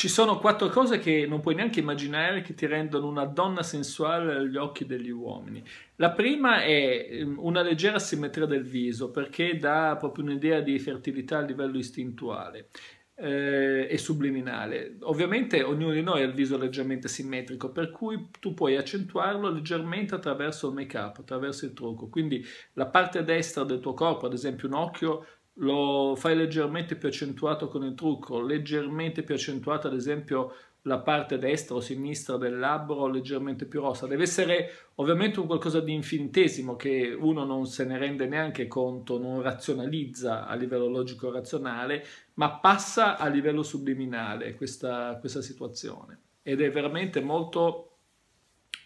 Ci sono quattro cose che non puoi neanche immaginare che ti rendono una donna sensuale agli occhi degli uomini. La prima è ehm, una leggera simmetria del viso, perché dà proprio un'idea di fertilità a livello istintuale eh, e subliminale. Ovviamente ognuno di noi ha il viso leggermente simmetrico, per cui tu puoi accentuarlo leggermente attraverso il make-up, attraverso il trucco. Quindi la parte destra del tuo corpo, ad esempio un occhio, lo fai leggermente più accentuato con il trucco, leggermente più accentuata ad esempio la parte destra o sinistra del labbro leggermente più rossa. Deve essere ovviamente un qualcosa di infinitesimo che uno non se ne rende neanche conto, non razionalizza a livello logico-razionale, ma passa a livello subliminale questa, questa situazione ed è veramente molto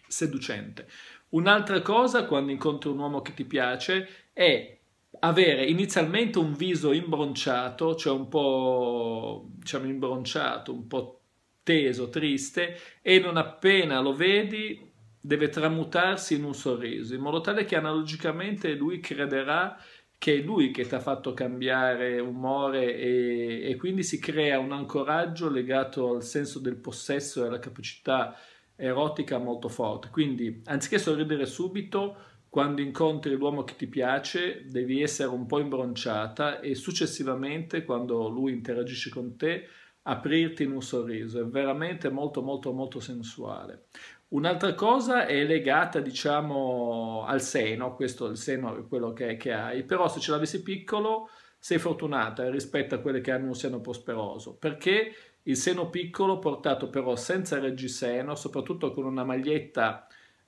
seducente. Un'altra cosa quando incontri un uomo che ti piace è avere inizialmente un viso imbronciato, cioè un po' diciamo imbronciato, un po' teso, triste, e non appena lo vedi deve tramutarsi in un sorriso, in modo tale che analogicamente lui crederà che è lui che ti ha fatto cambiare umore e, e quindi si crea un ancoraggio legato al senso del possesso e alla capacità erotica molto forte. Quindi, anziché sorridere subito, quando incontri l'uomo che ti piace devi essere un po' imbronciata e successivamente quando lui interagisce con te aprirti in un sorriso, è veramente molto molto molto sensuale. Un'altra cosa è legata diciamo al seno, questo il seno è quello che, che hai, però se ce l'avessi piccolo sei fortunata rispetto a quelle che hanno un seno prosperoso, perché il seno piccolo portato però senza reggiseno, soprattutto con una maglietta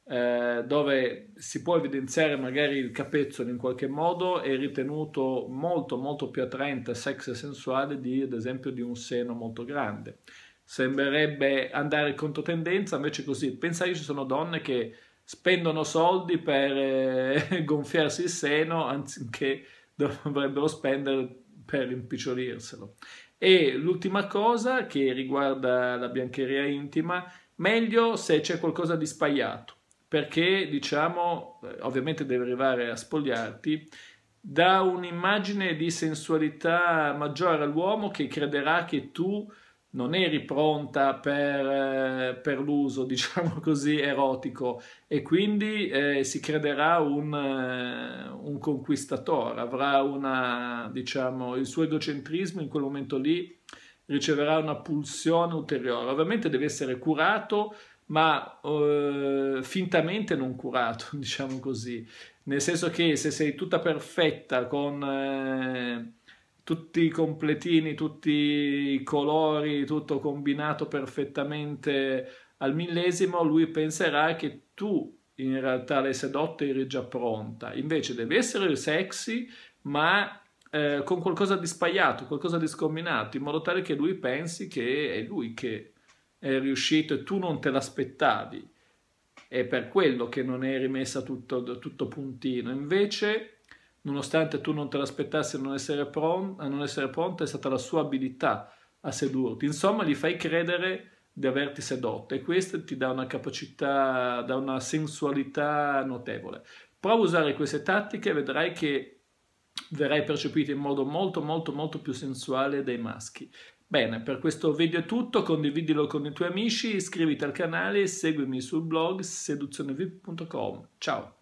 eh, dove si può evidenziare magari il capezzolo in qualche modo è ritenuto molto molto più attraente, sex e sensuale di ad esempio di un seno molto grande. Sembrerebbe andare contro tendenza, invece così. Pensate ci sono donne che spendono soldi per eh, gonfiarsi il seno anziché dovrebbero spendere per rimpicciolirselo. E l'ultima cosa che riguarda la biancheria intima, meglio se c'è qualcosa di spagliato perché diciamo, eh, ovviamente deve arrivare a spogliarti, da un'immagine di sensualità maggiore all'uomo che crederà che tu non eri pronta per, eh, per l'uso, diciamo così, erotico e quindi eh, si crederà un, eh, un conquistatore, avrà una, diciamo, il suo egocentrismo in quel momento lì riceverà una pulsione ulteriore. Ovviamente deve essere curato ma eh, fintamente non curato, diciamo così. Nel senso che se sei tutta perfetta con eh, tutti i completini, tutti i colori, tutto combinato perfettamente al millesimo, lui penserà che tu in realtà l'hai sedotta e eri già pronta. Invece deve essere sexy, ma eh, con qualcosa di spaiato, qualcosa di scombinato, in modo tale che lui pensi che è lui che è riuscito e tu non te l'aspettavi. È per quello che non eri messa tutto, tutto puntino. Invece, nonostante tu non te l'aspettassi a non essere pronta, è stata la sua abilità a sedurti. Insomma, gli fai credere di averti sedotto e questo ti dà una capacità, dà una sensualità notevole. Prova a usare queste tattiche e vedrai che verrai percepito in modo molto molto molto più sensuale dai maschi. Bene, per questo video è tutto, condividilo con i tuoi amici, iscriviti al canale e seguimi sul blog seduzionevip.com. Ciao!